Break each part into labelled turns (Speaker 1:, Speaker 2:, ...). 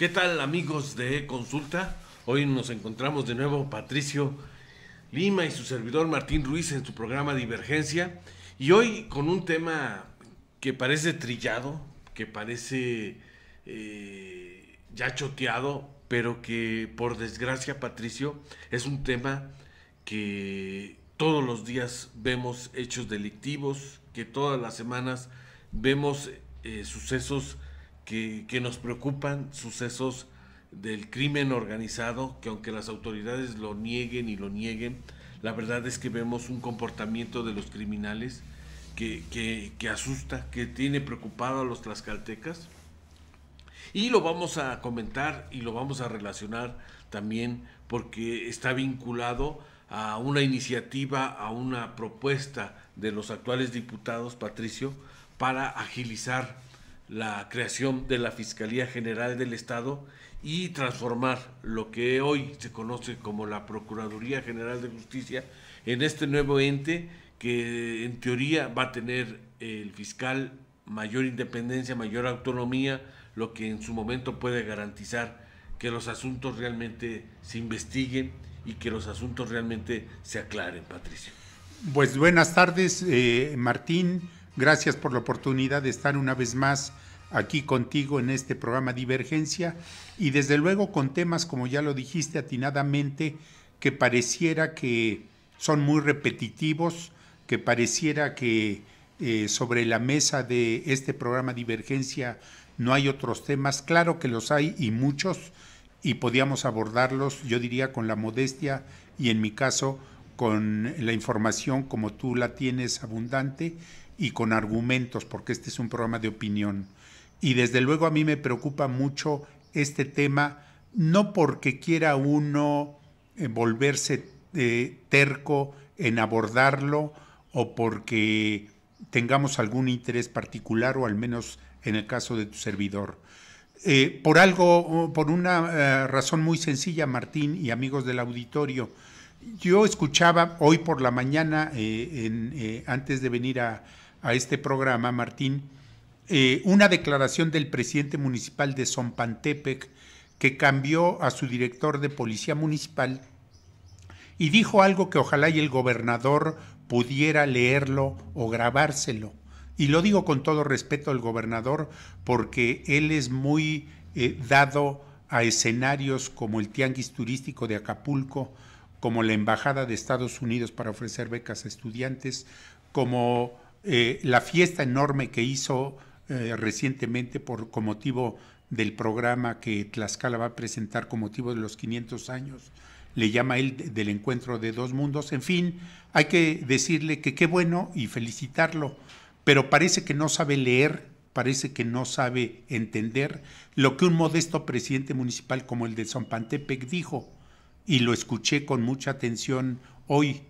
Speaker 1: ¿Qué tal amigos de Consulta? Hoy nos encontramos de nuevo Patricio Lima y su servidor Martín Ruiz en su programa Divergencia y hoy con un tema que parece trillado, que parece eh, ya choteado, pero que por desgracia Patricio es un tema que todos los días vemos hechos delictivos, que todas las semanas vemos eh, sucesos que, nos preocupan sucesos del crimen organizado, que aunque las autoridades lo nieguen y lo nieguen, la verdad es que vemos un comportamiento de los criminales que, asusta, que tiene preocupado a los tlaxcaltecas. Y lo vamos a comentar y lo vamos a relacionar también porque está vinculado a una iniciativa, a una propuesta de los actuales diputados, Patricio, para agilizar la creación de la Fiscalía General del Estado y transformar lo que hoy se conoce como la Procuraduría General de Justicia en este nuevo ente que en teoría va a tener el fiscal mayor independencia, mayor autonomía, lo que en su momento puede garantizar que los asuntos realmente se investiguen y que los asuntos realmente se aclaren, Patricio.
Speaker 2: Pues buenas tardes, eh, Martín. Gracias por la oportunidad de estar una vez más aquí contigo en este programa Divergencia y desde luego con temas, como ya lo dijiste atinadamente, que pareciera que son muy repetitivos, que pareciera que eh, sobre la mesa de este programa Divergencia no hay otros temas. Claro que los hay y muchos y podíamos abordarlos, yo diría, con la modestia y en mi caso con la información como tú la tienes abundante y con argumentos, porque este es un programa de opinión. Y desde luego a mí me preocupa mucho este tema, no porque quiera uno eh, volverse eh, terco en abordarlo o porque tengamos algún interés particular o al menos en el caso de tu servidor. Eh, por algo, por una razón muy sencilla, Martín y amigos del auditorio, yo escuchaba hoy por la mañana, antes de venir a, a este programa, Martín, eh, una declaración del presidente municipal de Zompantepec que cambió a su director de policía municipal y dijo algo que ojalá y el gobernador pudiera leerlo o grabárselo. Y lo digo con todo respeto al gobernador porque él es muy eh, dado a escenarios como el Tianguis Turístico de Acapulco, como la Embajada de Estados Unidos para ofrecer becas a estudiantes, como eh, la fiesta enorme que hizo eh, recientemente por, con motivo del programa que Tlaxcala va a presentar con motivo de los 500 años, le llama él del encuentro de dos mundos. En fin, hay que decirle que qué bueno y felicitarlo, pero parece que no sabe leer, parece que no sabe entender lo que un modesto presidente municipal como el de Zompantepec dijo, y lo escuché con mucha atención hoy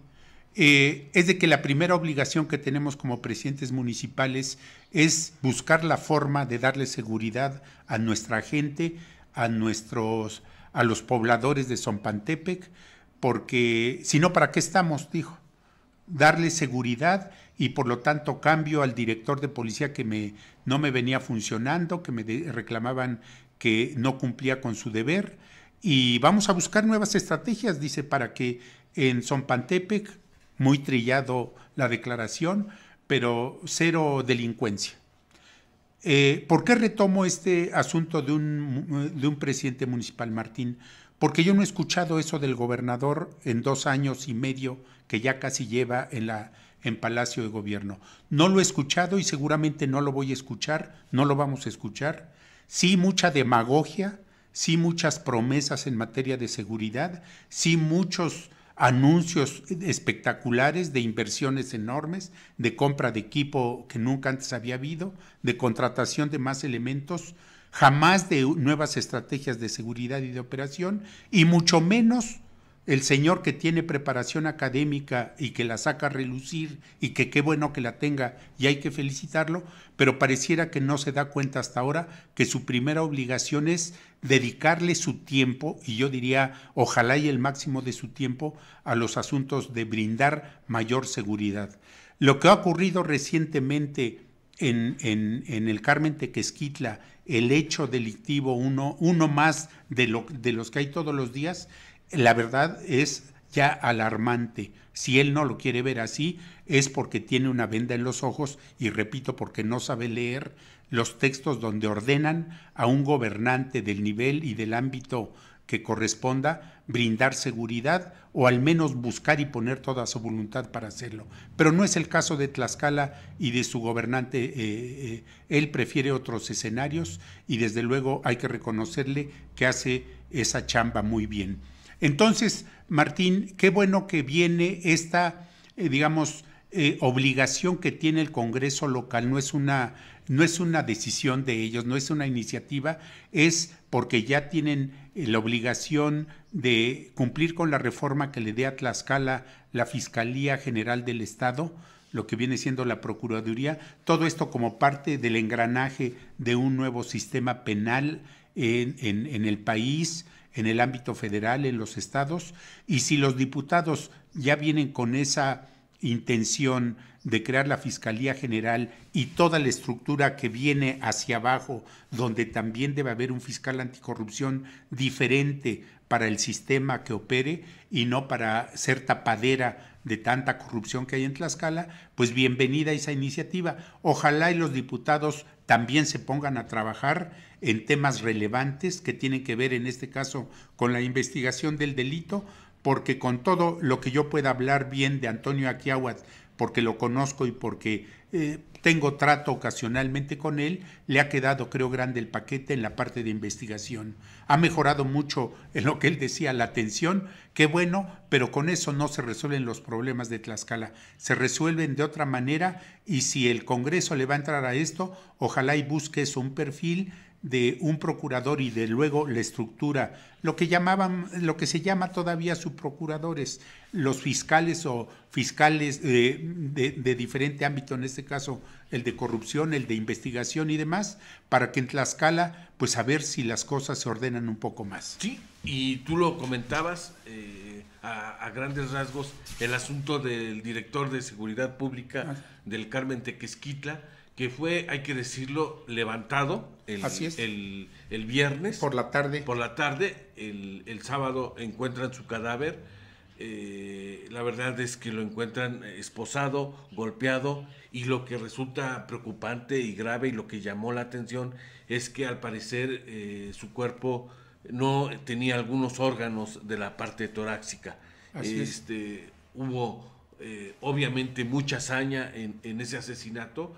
Speaker 2: eh, es de que la primera obligación que tenemos como presidentes municipales es buscar la forma de darle seguridad a nuestra gente, a nuestros, a los pobladores de Pantepec, porque si no, ¿para qué estamos? Dijo, darle seguridad y por lo tanto cambio al director de policía que me, no me venía funcionando, que me reclamaban que no cumplía con su deber y vamos a buscar nuevas estrategias, dice, para que en Pantepec, muy trillado la declaración, pero cero delincuencia. Eh, ¿Por qué retomo este asunto de un, presidente municipal, Martín? Porque yo no he escuchado eso del gobernador en dos años y medio que ya casi lleva en la en Palacio de Gobierno. No lo he escuchado y seguramente no lo voy a escuchar, no lo vamos a escuchar. Sí mucha demagogia, sí muchas promesas en materia de seguridad, sí muchos anuncios espectaculares de inversiones enormes, de compra de equipo que nunca antes había habido, de contratación de más elementos, jamás de nuevas estrategias de seguridad y de operación, y mucho menos el señor que tiene preparación académica y que la saca a relucir y que qué bueno que la tenga y hay que felicitarlo, pero pareciera que no se da cuenta hasta ahora que su primera obligación es dedicarle su tiempo, y yo diría ojalá y el máximo de su tiempo, a los asuntos de brindar mayor seguridad. Lo que ha ocurrido recientemente en, en, el Carmen Tequesquitla, el hecho delictivo, uno, uno más de, lo, de los que hay todos los días, la verdad es ya alarmante. Si él no lo quiere ver así, es porque tiene una venda en los ojos y repito, porque no sabe leer los textos donde ordenan a un gobernante del nivel y del ámbito que corresponda brindar seguridad o al menos buscar y poner toda su voluntad para hacerlo. Pero no es el caso de Tlaxcala y de su gobernante. Eh, eh, él prefiere otros escenarios y desde luego hay que reconocerle que hace esa chamba muy bien. Entonces, Martín, qué bueno que viene esta, eh, digamos, eh, obligación que tiene el Congreso local, no es, una, no es una decisión de ellos, no es una iniciativa, es porque ya tienen eh, la obligación de cumplir con la reforma que le dé a Tlaxcala la Fiscalía General del Estado, lo que viene siendo la Procuraduría, todo esto como parte del engranaje de un nuevo sistema penal en el país, en el ámbito federal, en los estados, y si los diputados ya vienen con esa intención de crear la Fiscalía General y toda la estructura que viene hacia abajo, donde también debe haber un fiscal anticorrupción diferente para el sistema que opere y no para ser tapadera de tanta corrupción que hay en Tlaxcala, pues bienvenida esa iniciativa. Ojalá y los diputados también se pongan a trabajar en temas relevantes que tienen que ver en este caso con la investigación del delito, porque con todo lo que yo pueda hablar bien de Antonio Aquiahuat, porque lo conozco y porque eh, tengo trato ocasionalmente con él, le ha quedado creo grande el paquete en la parte de investigación. Ha mejorado mucho en lo que él decía, la atención, qué bueno, pero con eso no se resuelven los problemas de Tlaxcala, se resuelven de otra manera y si el Congreso le va a entrar a esto, ojalá y busque un perfil de un procurador y de luego la estructura, lo que llamaban, lo que se llama todavía subprocuradores, los fiscales o fiscales eh, de, de, diferente ámbito, en este caso el de corrupción, el de investigación y demás, para que en Tlaxcala, pues a ver si las cosas se ordenan un poco más. Sí,
Speaker 1: y tú lo comentabas eh, a, grandes rasgos, el asunto del director de seguridad pública ah. del Carmen Tequesquitla, que fue, hay que decirlo, levantado el, el, viernes. Por la tarde. Por la tarde, el, sábado encuentran su cadáver. Eh, la verdad es que lo encuentran eh, esposado, golpeado, y lo que resulta preocupante y grave y lo que llamó la atención es que al parecer eh, su cuerpo no tenía algunos órganos de la parte torácica. este, Hubo obviamente mucha hazaña en ese asesinato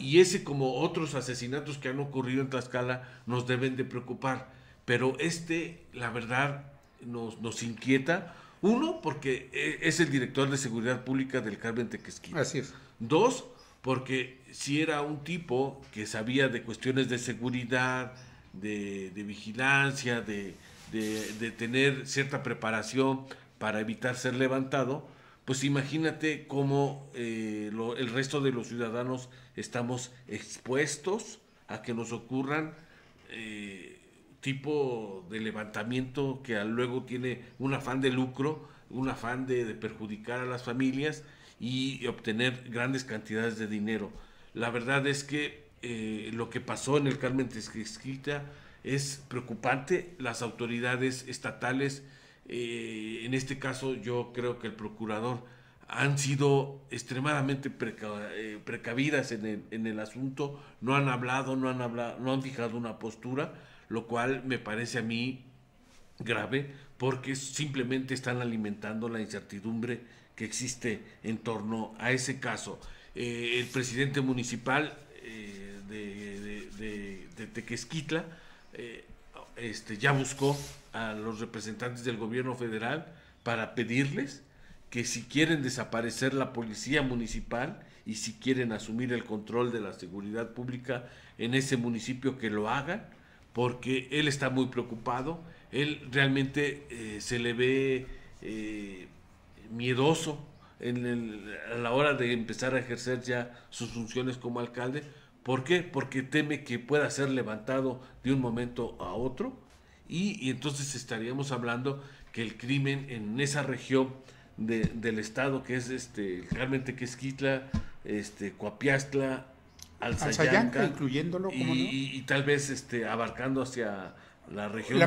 Speaker 1: y ese, como otros asesinatos que han ocurrido en Tlaxcala, nos deben de preocupar. Pero este, la verdad, nos, nos inquieta. Uno, porque e, es el director de Seguridad Pública del Carmen Tequesquín. Así es. Dos, porque si era un tipo que sabía de cuestiones de seguridad, de, vigilancia, de, de, tener cierta preparación para evitar ser levantado, pues imagínate cómo eh, el resto de los ciudadanos estamos expuestos a que nos ocurran eh, tipo de levantamiento que luego tiene un afán de lucro, un afán de, perjudicar a las familias y obtener grandes cantidades de dinero. La verdad es que eh, lo que pasó en el Carmen Tesquita es preocupante. Las autoridades estatales eh, en este caso yo creo que el procurador han sido extremadamente eh, precavidas en el, asunto, no han hablado, no han hablado, no han fijado una postura, lo cual me parece a mí grave porque simplemente están alimentando la incertidumbre que existe en torno a ese caso. Eh, el presidente municipal de, de, de, Tequesquitla este, ya buscó a los representantes del gobierno federal para pedirles que si quieren desaparecer la policía municipal y si quieren asumir el control de la seguridad pública en ese municipio que lo hagan, porque él está muy preocupado, él realmente eh, se le ve eh, miedoso a la hora de empezar a ejercer ya sus funciones como alcalde, ¿Por qué? Porque teme que pueda ser levantado de un momento a otro y, entonces estaríamos hablando que el crimen en esa región del estado que es este realmente que es Quitla, este Coapiastla, Alzayanca, incluyéndolo y, y, tal vez este
Speaker 2: abarcando hacia la región de,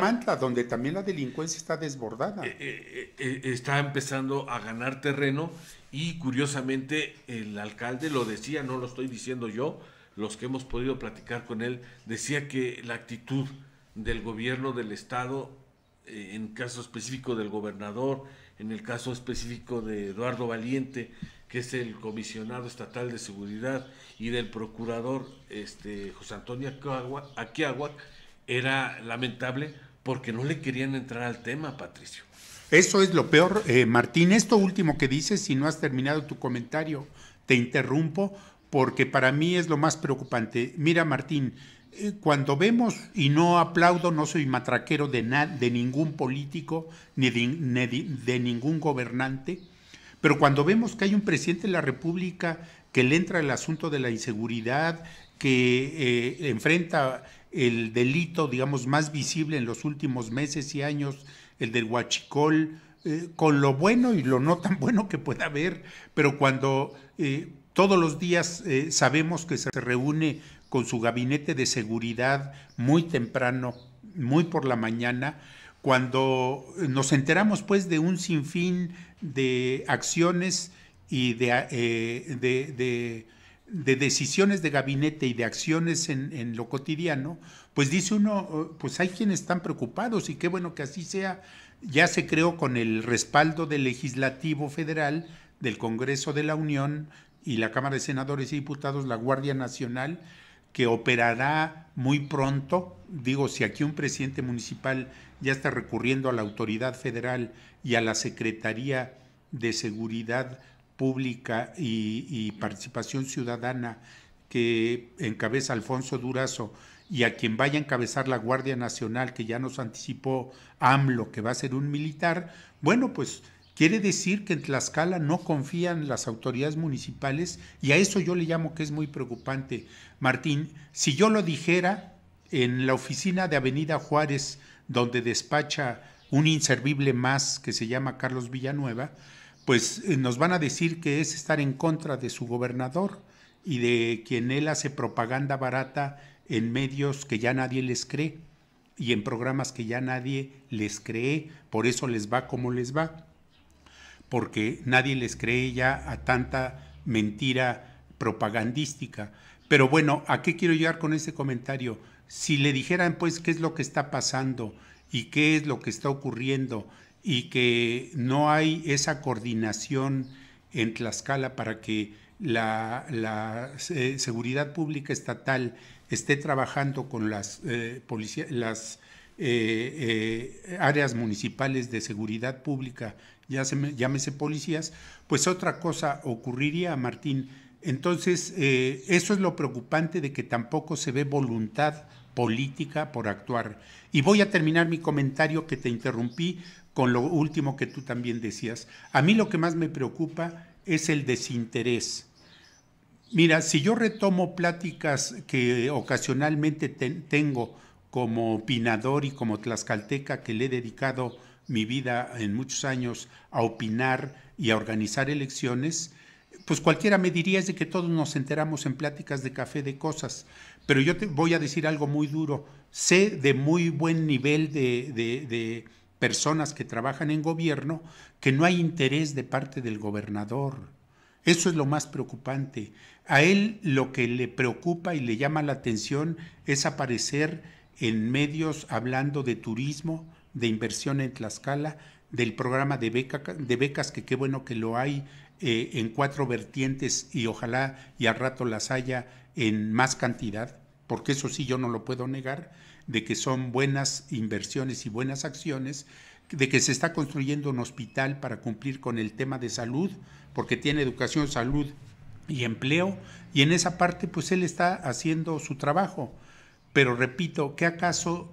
Speaker 2: parte donde también la delincuencia está desbordada. Eh,
Speaker 1: eh, eh, está empezando a ganar terreno y curiosamente el alcalde lo decía, no lo estoy diciendo yo, los que hemos podido platicar con él, decía que la actitud del gobierno del estado, en caso específico del gobernador, en el caso específico de Eduardo Valiente, que es el comisionado estatal de seguridad, y del procurador este, José Antonio Aquiagua, era lamentable porque no le querían entrar al tema, Patricio.
Speaker 2: Eso es lo peor. Eh, Martín, esto último que dices, si no has terminado tu comentario, te interrumpo porque para mí es lo más preocupante. Mira, Martín, eh, cuando vemos, y no aplaudo, no soy matraquero de, de ningún político ni de, ningún gobernante, pero cuando vemos que hay un presidente de la República que le entra el asunto de la inseguridad, que eh, enfrenta el delito, digamos, más visible en los últimos meses y años, el del huachicol, eh, con lo bueno y lo no tan bueno que pueda haber, pero cuando eh, todos los días eh, sabemos que se reúne con su gabinete de seguridad muy temprano, muy por la mañana, cuando nos enteramos pues de un sinfín de acciones y de de decisiones de gabinete y de acciones en, lo cotidiano, pues dice uno, oh, pues hay quienes están preocupados y qué bueno que así sea. Ya se creó con el respaldo del Legislativo Federal, del Congreso de la Unión y la Cámara de Senadores y Diputados, la Guardia Nacional, que operará muy pronto. Digo, si aquí un presidente municipal ya está recurriendo a la autoridad federal y a la Secretaría de Seguridad pública y, y participación ciudadana que encabeza Alfonso Durazo y a quien vaya a encabezar la Guardia Nacional, que ya nos anticipó AMLO, que va a ser un militar, bueno, pues quiere decir que en Tlaxcala no confían las autoridades municipales y a eso yo le llamo que es muy preocupante. Martín, si yo lo dijera en la oficina de Avenida Juárez, donde despacha un inservible más que se llama Carlos Villanueva, pues eh, nos van a decir que es estar en contra de su gobernador y de quien él hace propaganda barata en medios que ya nadie les cree y en programas que ya nadie les cree, por eso les va como les va, porque nadie les cree ya a tanta mentira propagandística. Pero bueno, ¿a qué quiero llegar con ese comentario? Si le dijeran pues qué es lo que está pasando y qué es lo que está ocurriendo y que no hay esa coordinación en Tlaxcala para que la, eh, seguridad pública estatal esté trabajando con las, eh, las eh, áreas municipales de seguridad pública, ya se llámese policías, pues otra cosa ocurriría, Martín. Entonces, eso es lo preocupante de que tampoco se ve voluntad política por actuar. Y voy a terminar mi comentario que te interrumpí con lo último que tú también decías. A mí lo que más me preocupa es el desinterés. Mira, si yo retomo pláticas que ocasionalmente tengo como opinador y como tlaxcalteca que le he dedicado mi vida en muchos años a opinar y a organizar elecciones, pues cualquiera me diría es de que todos nos enteramos en pláticas de café de cosas, pero yo te voy a decir algo muy duro, sé de muy buen nivel de personas que trabajan en gobierno que no hay interés de parte del gobernador. Eso es lo más preocupante. A él lo que le preocupa y le llama la atención es aparecer en medios hablando de turismo, de inversión en Tlaxcala, del programa de, de becas, que qué bueno que lo hay eh, en cuatro vertientes y ojalá y al rato las haya en más cantidad, porque eso sí yo no lo puedo negar de que son buenas inversiones y buenas acciones, de que se está construyendo un hospital para cumplir con el tema de salud, porque tiene educación, salud y empleo, y en esa parte pues él está haciendo su trabajo. Pero repito, ¿qué acaso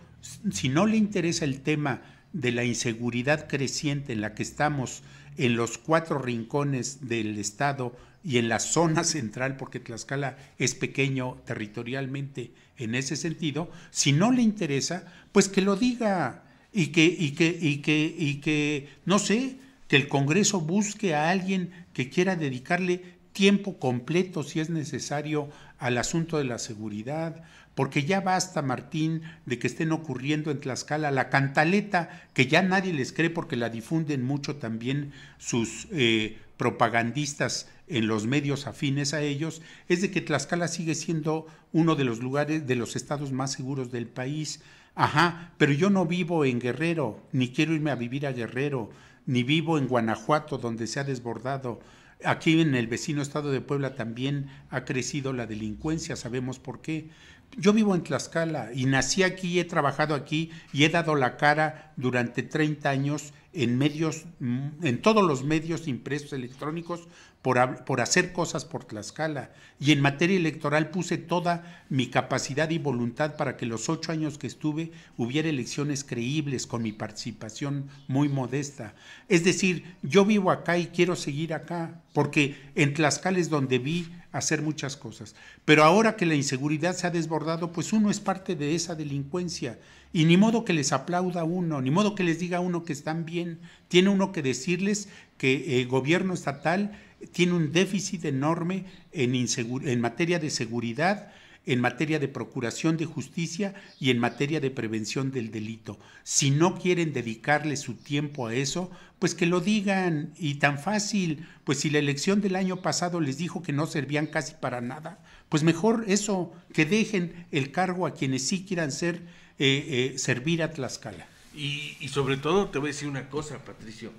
Speaker 2: si no le interesa el tema de la inseguridad creciente en la que estamos en los cuatro rincones del estado y en la zona central, porque Tlaxcala es pequeño territorialmente en ese sentido, si no le interesa, pues que lo diga y que, y que, y que, y que, no sé, que el Congreso busque a alguien que quiera dedicarle tiempo completo, si es necesario, al asunto de la seguridad, porque ya basta, Martín, de que estén ocurriendo en Tlaxcala la cantaleta, que ya nadie les cree porque la difunden mucho también sus eh, propagandistas en los medios afines a ellos, es de que Tlaxcala sigue siendo uno de los lugares, de los estados más seguros del país. Ajá, pero yo no vivo en Guerrero, ni quiero irme a vivir a Guerrero, ni vivo en Guanajuato, donde se ha desbordado. Aquí en el vecino estado de Puebla también ha crecido la delincuencia, sabemos por qué. Yo vivo en Tlaxcala y nací aquí, he trabajado aquí y he dado la cara durante 30 años en medios, mm, en todos los medios impresos electrónicos por, por hacer cosas por Tlaxcala. Y en materia electoral puse toda mi capacidad y voluntad para que los ocho años que estuve hubiera elecciones creíbles con mi participación muy modesta. Es decir, yo vivo acá y quiero seguir acá, porque en Tlaxcala es donde vi hacer muchas cosas. Pero ahora que la inseguridad se ha desbordado, pues uno es parte de esa delincuencia. Y ni modo que les aplauda uno, ni modo que les diga uno que están bien. Tiene uno que decirles que el eh, gobierno estatal tiene un déficit enorme en, en materia de seguridad en materia de procuración de justicia y en materia de prevención del delito. Si no quieren dedicarle su tiempo a eso, pues que lo digan y tan fácil, pues si la elección del año pasado les dijo que no servían casi para nada, pues mejor eso, que dejen el cargo a quienes sí quieran ser, eh, eh, servir a Tlaxcala.
Speaker 1: Y, sobre todo te voy a decir una cosa, Patricio,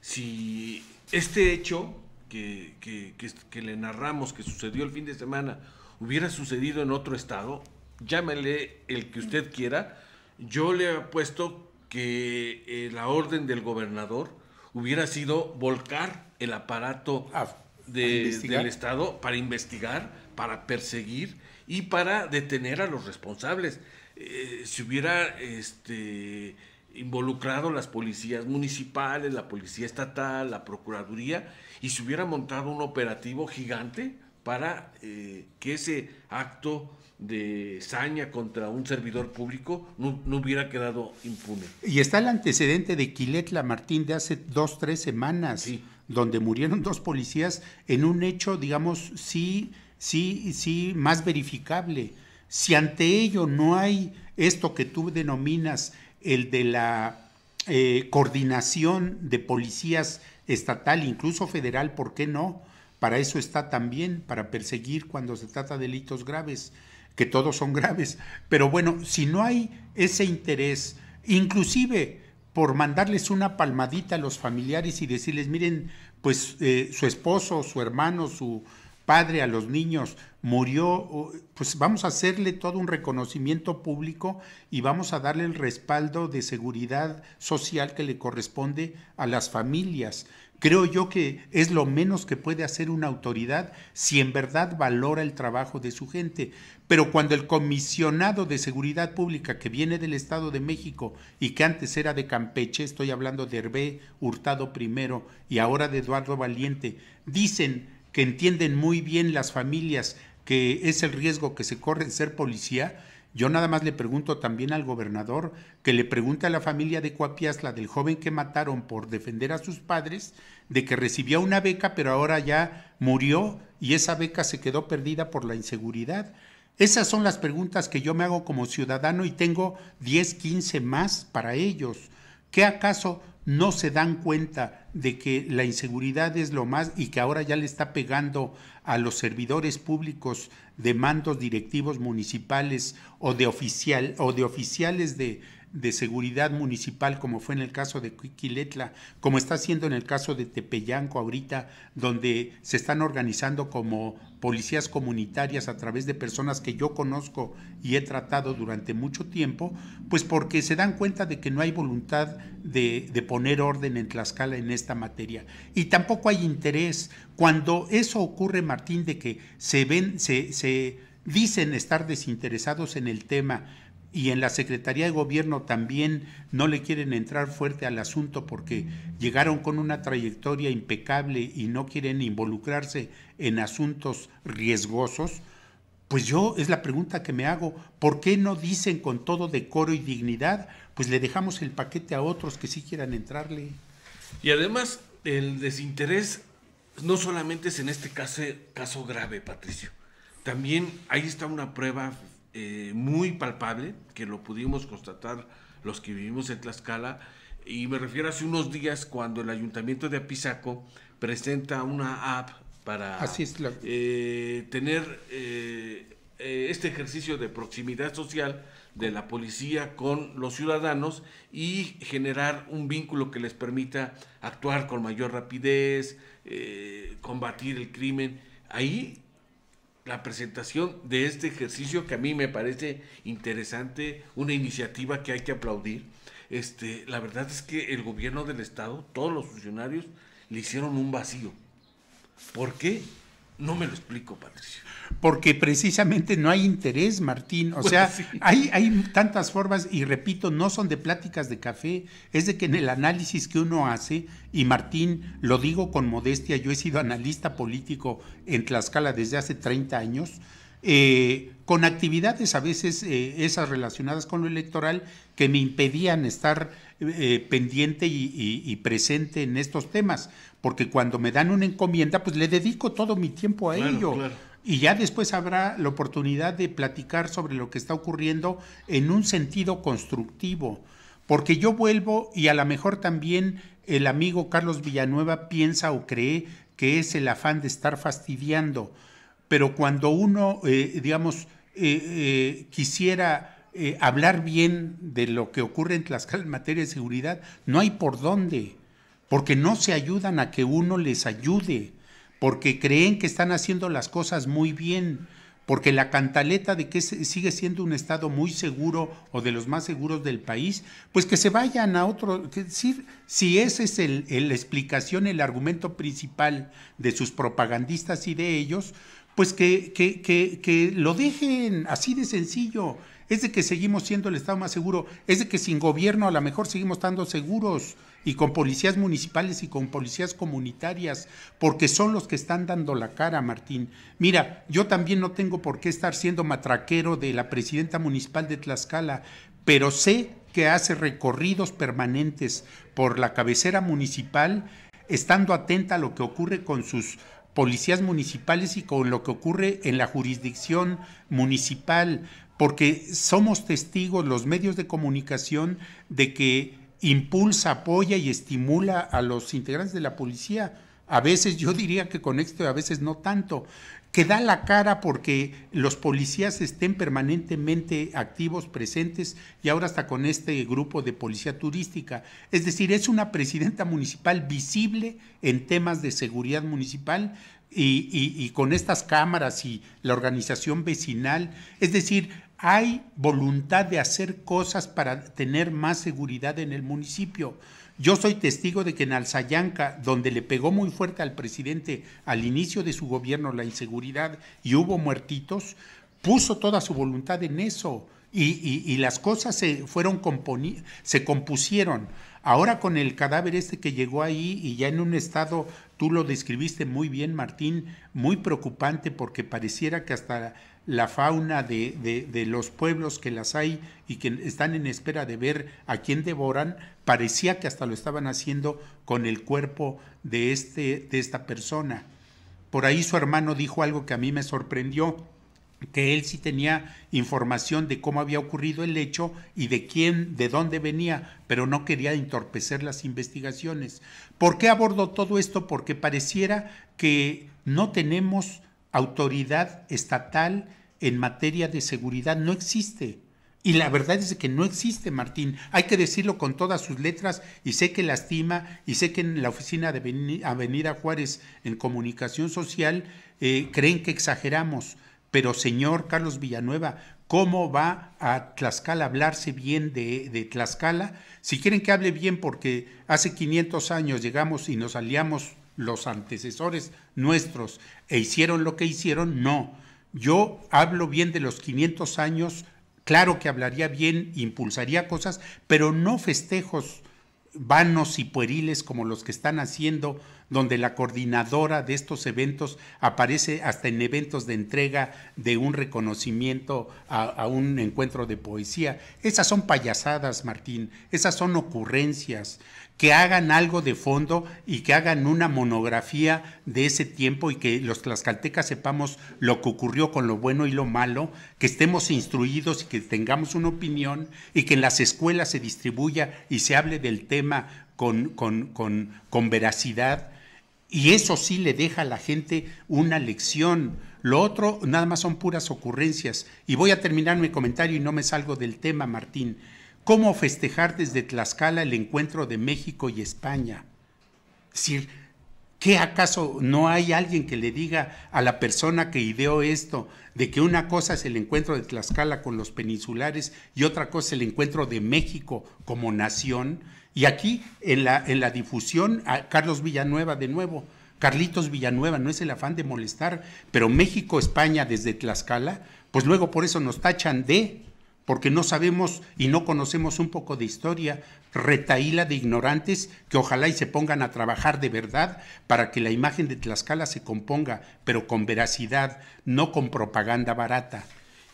Speaker 1: si este hecho que, que, que, le narramos que sucedió el fin de semana hubiera sucedido en otro estado, llámele el que usted quiera, yo le he apuesto que eh, la orden del gobernador hubiera sido volcar el aparato del Estado para investigar, para perseguir y para detener a los responsables. Eh, si hubiera este, involucrado las policías municipales, la policía estatal, la procuraduría, y se hubiera montado un operativo gigante para eh, que ese acto de saña contra un servidor público no, hubiera quedado impune.
Speaker 2: Y está el antecedente de Quilet Lamartín de hace dos, tres semanas, donde murieron dos policías en un hecho, digamos, sí, sí, sí, más verificable. Si ante ello no hay esto que tú denominas el de la eh, coordinación de policías estatal, incluso federal, ¿por qué no? Para eso está también, para perseguir cuando se trata de delitos graves, que todos son graves. Pero bueno, si no hay ese interés, inclusive por mandarles una palmadita a los familiares y decirles, miren, pues eh, su esposo, su hermano, su padre, a los niños, murió, pues vamos a hacerle todo un reconocimiento público y vamos a darle el respaldo de seguridad social que le corresponde a las familias. Creo yo que es lo menos que puede hacer una autoridad si en verdad valora el trabajo de su gente. Pero cuando el comisionado de seguridad pública que viene del Estado de México y que antes era de Campeche, estoy hablando de Hervé Hurtado primero y ahora de Eduardo Valiente, dicen que entienden muy bien las familias que es el riesgo que se corre ser policía, yo nada más le pregunto también al gobernador que le pregunte a la familia de Cuapiasla del joven que mataron por defender a sus padres de que recibía una beca pero ahora ya murió y esa beca se quedó perdida por la inseguridad. Esas son las preguntas que yo me hago como ciudadano y tengo 10, 15 más para ellos. ¿Qué acaso no se dan cuenta de que la inseguridad es lo más y que ahora ya le está pegando a los servidores públicos de mandos directivos municipales o de oficial o de oficiales de de seguridad municipal, como fue en el caso de Quiquiletla, como está haciendo en el caso de Tepeyanco ahorita, donde se están organizando como policías comunitarias a través de personas que yo conozco y he tratado durante mucho tiempo, pues porque se dan cuenta de que no hay voluntad de, de poner orden en Tlaxcala en esta materia. Y tampoco hay interés. Cuando eso ocurre, Martín, de que se ven, se, se dicen estar desinteresados en el tema, y en la Secretaría de Gobierno también no le quieren entrar fuerte al asunto porque llegaron con una trayectoria impecable y no quieren involucrarse en asuntos riesgosos, pues yo es la pregunta que me hago, ¿por qué no dicen con todo decoro y dignidad? Pues le dejamos el paquete a otros que sí quieran entrarle.
Speaker 1: Y además el desinterés no solamente es en este caso, caso grave, Patricio, también ahí está una prueba eh, muy palpable, que lo pudimos constatar los que vivimos en Tlaxcala, y me refiero hace unos días cuando el ayuntamiento de Apizaco presenta una app para eh, tener eh, este ejercicio de proximidad social de la policía con los ciudadanos y generar un vínculo que les permita actuar con mayor rapidez, combatir el crimen. Ahí la presentación de este ejercicio que a mí me parece interesante, una iniciativa que hay que aplaudir. Este, la verdad es que el gobierno del Estado, todos los funcionarios, le hicieron un vacío. ¿Por qué? No me lo explico,
Speaker 2: Patricio. Porque precisamente no hay interés, Martín. O pues sea, hay, tantas formas y repito, no son de pláticas de café, es de que en el análisis que uno hace, y Martín, lo digo con modestia, yo he sido analista político en Tlaxcala desde hace 30 años, eh, con actividades a veces eh, esas relacionadas con lo electoral que me impedían estar eh, pendiente y, presente en estos temas, porque cuando me dan una encomienda, pues le dedico todo mi tiempo a ello. Y ya después habrá la oportunidad de platicar sobre lo que está ocurriendo en un sentido constructivo, porque yo vuelvo y a lo mejor también el amigo Carlos Villanueva piensa o cree que es el afán de estar fastidiando, pero cuando uno, eh, digamos, eh, quisiera eh, hablar bien de lo que ocurre en Tlaxcala en materia de seguridad, no hay por dónde, porque no se ayudan a que uno les ayude, porque creen que están haciendo las cosas muy bien, porque la cantaleta de que sigue siendo un estado muy seguro o de los más seguros del país, pues que se vayan a otro, que decir, si esa es la explicación, el argumento principal de sus propagandistas y de ellos, pues que, que lo dejen así de sencillo es de que seguimos siendo el Estado más seguro, es de que sin gobierno a lo mejor seguimos estando seguros y con policías municipales y con policías comunitarias, porque son los que están dando la cara, Martín. Mira, yo también no tengo por qué estar siendo matraquero de la presidenta municipal de Tlaxcala, pero sé que hace recorridos permanentes por la cabecera municipal, estando atenta a lo que ocurre con sus policías municipales y con lo que ocurre en la jurisdicción municipal, porque somos testigos los medios de comunicación de que impulsa, apoya y estimula a los integrantes de la policía. A veces yo diría que con éxito a veces no tanto, que da la cara porque los policías estén permanentemente activos, presentes y ahora hasta con este grupo de policía turística. Es decir, es una presidenta municipal visible en temas de seguridad municipal y, y con estas cámaras y la organización vecinal. Es decir, hay voluntad de hacer cosas para tener más seguridad en el municipio. Yo soy testigo de que en Alzayanca, donde le pegó muy fuerte al presidente al inicio de su gobierno la inseguridad y hubo muertitos, puso toda su voluntad en eso y, las cosas se, fueron se compusieron. Ahora con el cadáver este que llegó ahí y ya en un estado, tú lo describiste muy bien, Martín, muy preocupante porque pareciera que hasta la fauna de, los pueblos que las hay y que están en espera de ver a quién devoran, parecía que hasta lo estaban haciendo con el cuerpo de, este, de esta persona. Por ahí su hermano dijo algo que a mí me sorprendió, que él sí tenía información de cómo había ocurrido el hecho y de quién, de dónde venía, pero no quería entorpecer las investigaciones. ¿Por qué abordó todo esto? Porque pareciera que no tenemos autoridad estatal en materia de seguridad no existe. Y la verdad es que no existe, Martín. Hay que decirlo con todas sus letras y sé que lastima y sé que en la oficina de Avenida Juárez en comunicación social eh, creen que exageramos. Pero señor Carlos Villanueva, ¿cómo va a Tlaxcala hablarse bien de, de, Tlaxcala? Si quieren que hable bien porque hace 500 años llegamos y nos aliamos los antecesores nuestros e hicieron lo que hicieron, no. Yo hablo bien de los 500 años, claro que hablaría bien, impulsaría cosas, pero no festejos vanos y pueriles como los que están haciendo donde la coordinadora de estos eventos aparece hasta en eventos de entrega de un reconocimiento a, un encuentro de poesía. Esas son payasadas, Martín, esas son ocurrencias que hagan algo de fondo y que hagan una monografía de ese tiempo y que los tlaxcaltecas sepamos lo que ocurrió con lo bueno y lo malo, que estemos instruidos y que tengamos una opinión y que en las escuelas se distribuya y se hable del tema con, con veracidad y eso sí le deja a la gente una lección. Lo otro nada más son puras ocurrencias. Y voy a terminar mi comentario y no me salgo del tema, Martín. ¿Cómo festejar desde Tlaxcala el encuentro de México y España? Es decir, ¿qué acaso no hay alguien que le diga a la persona que ideó esto de que una cosa es el encuentro de Tlaxcala con los peninsulares y otra cosa es el encuentro de México como nación? Y aquí, en la, en la difusión, a Carlos Villanueva de nuevo, Carlitos Villanueva, no es el afán de molestar, pero México, España, desde Tlaxcala, pues luego por eso nos tachan de, porque no sabemos y no conocemos un poco de historia, retaíla de ignorantes que ojalá y se pongan a trabajar de verdad para que la imagen de Tlaxcala se componga, pero con veracidad, no con propaganda barata.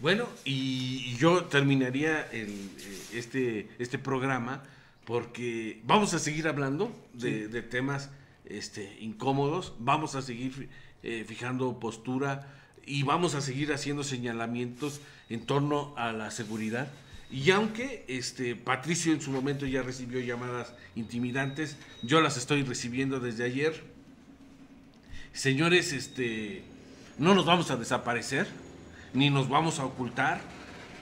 Speaker 1: Bueno, y yo terminaría eh, este, este programa porque vamos a seguir hablando de, temas este, incómodos, vamos a seguir eh, fijando postura y vamos a seguir haciendo señalamientos en torno a la seguridad. Y aunque este, Patricio en su momento ya recibió llamadas intimidantes, yo las estoy recibiendo desde ayer. Señores, este, no nos vamos a desaparecer, ni nos vamos a ocultar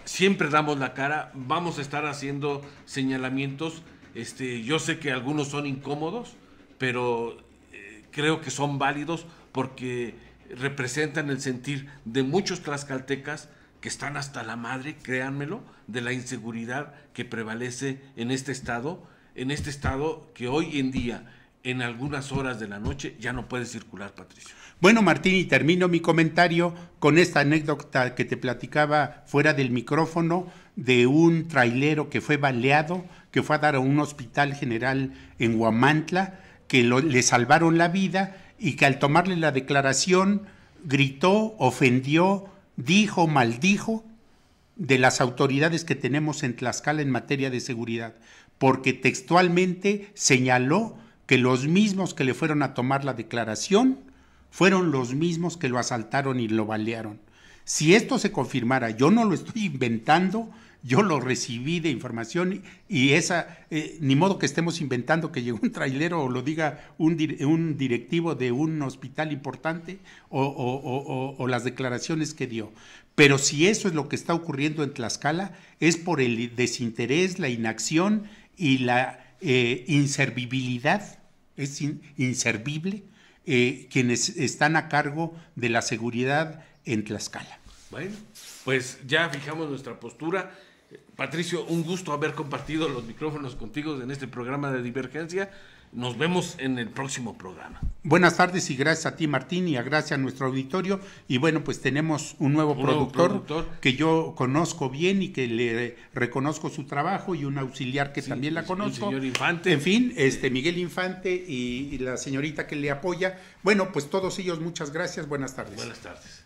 Speaker 1: siempre damos la cara, vamos a estar haciendo señalamientos este, yo sé que algunos son incómodos, pero eh, creo que son válidos porque representan el sentir de muchos tlaxcaltecas que están hasta la madre, créanmelo, de la inseguridad que prevalece en este estado, en este estado que hoy en día en algunas horas de la noche ya no puede circular, Patricio.
Speaker 2: Bueno, Martín, y termino mi comentario con esta anécdota que te platicaba fuera del micrófono de un trailero que fue baleado, que fue a dar a un hospital general en Huamantla, que le salvaron la vida y que al tomarle la declaración gritó, ofendió, dijo, maldijo de las autoridades que tenemos en Tlaxcala en materia de seguridad, porque textualmente señaló que los mismos que le fueron a tomar la declaración fueron los mismos que lo asaltaron y lo balearon. Si esto se confirmara, yo no lo estoy inventando, yo lo recibí de información y esa, eh, ni modo que estemos inventando que llegó un trailero o lo diga un, directivo de un hospital importante o, o, las declaraciones que dio. Pero si eso es lo que está ocurriendo en Tlaxcala, es por el desinterés, la inacción y la eh, inservibilidad, es inservible eh, quienes están a cargo de la seguridad en Tlaxcala.
Speaker 1: Bueno, pues ya fijamos nuestra postura. Patricio, un gusto haber compartido los micrófonos contigo en este programa de divergencia. Nos vemos en el próximo programa.
Speaker 2: Buenas tardes y gracias a ti Martín y a gracias a nuestro auditorio. Y bueno, pues tenemos un nuevo, productor, que yo conozco bien y que le reconozco su trabajo y un auxiliar que también la conozco. El señor Infante. En fin, eh. este Miguel Infante y la señorita que le apoya. Bueno, pues todos ellos muchas gracias. Buenas tardes. Buenas tardes.